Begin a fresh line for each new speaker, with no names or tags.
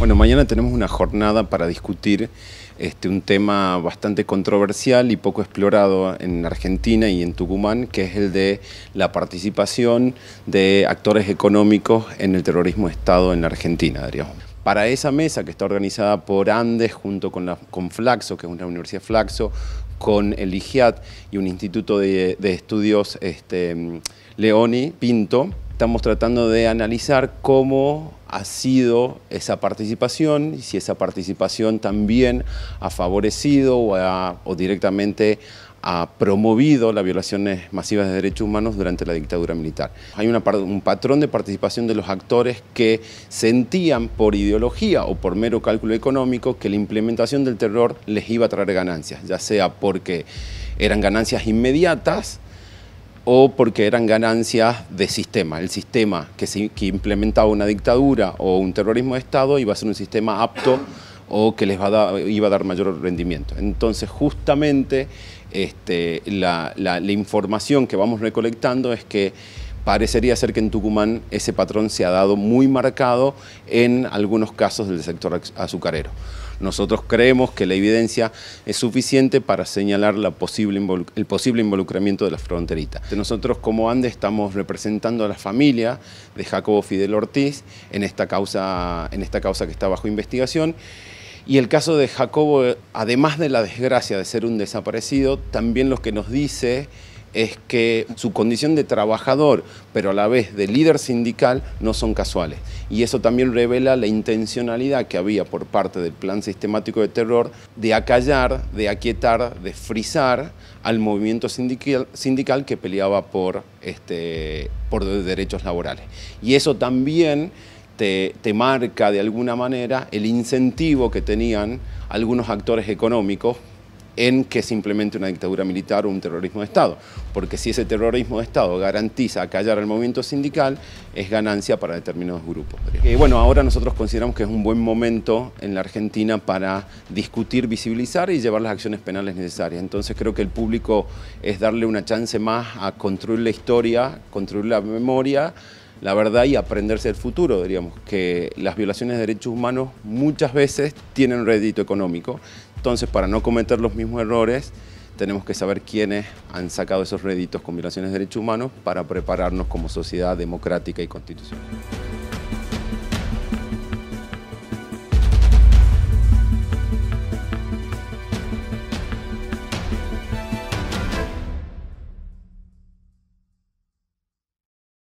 Bueno, mañana tenemos una jornada para discutir este, un tema bastante controversial y poco explorado en Argentina y en Tucumán, que es el de la participación de actores económicos en el terrorismo de Estado en la Argentina, Adrián. Para esa mesa que está organizada por Andes junto con, la, con Flaxo, que es una universidad Flaxo, con el IGIAT y un instituto de, estudios este, Leoni Pinto, estamos tratando de analizar cómo ha sido esa participación y si esa participación también ha favorecido o, directamente ha promovido las violaciones masivas de derechos humanos durante la dictadura militar. Hay un patrón de participación de los actores que sentían por ideología o por mero cálculo económico que la implementación del terror les iba a traer ganancias, ya sea porque eran ganancias inmediatas, o porque eran ganancias de sistema. El sistema que, implementaba una dictadura o un terrorismo de Estado iba a ser un sistema apto o que les iba a dar mayor rendimiento. Entonces, justamente este, la, información que vamos recolectando es que parecería ser que en Tucumán ese patrón se ha dado muy marcado en algunos casos del sector azucarero. Nosotros creemos que la evidencia es suficiente para señalar el posible involucramiento de la fronterita. Nosotros como ANDE estamos representando a la familia de Jacobo Fidel Ortiz en esta causa, en esta causa que está bajo investigación. Y el caso de Jacobo, además de la desgracia de ser un desaparecido, también lo que nos dice es que su condición de trabajador, pero a la vez de líder sindical, no son casuales. Y eso también revela la intencionalidad que había por parte del plan sistemático de terror de acallar, de aquietar, de frizar al movimiento sindical, que peleaba por, este, por derechos laborales. Y eso también te marca de alguna manera el incentivo que tenían algunos actores económicos en que simplemente una dictadura militar o un terrorismo de Estado. Porque si ese terrorismo de Estado garantiza callar el movimiento sindical, es ganancia para determinados grupos. Y eh, bueno, ahora nosotros consideramos que es un buen momento en la Argentina para discutir, visibilizar y llevar las acciones penales necesarias. Entonces creo que el público es darle una chance más a construir la historia, construir la memoria, la verdad y aprenderse el futuro, diríamos, que las violaciones de derechos humanos muchas veces tienen un rédito económico, entonces, para no cometer los mismos errores, tenemos que saber quiénes han sacado esos réditos con violaciones de derechos humanos para prepararnos como sociedad democrática y constitucional.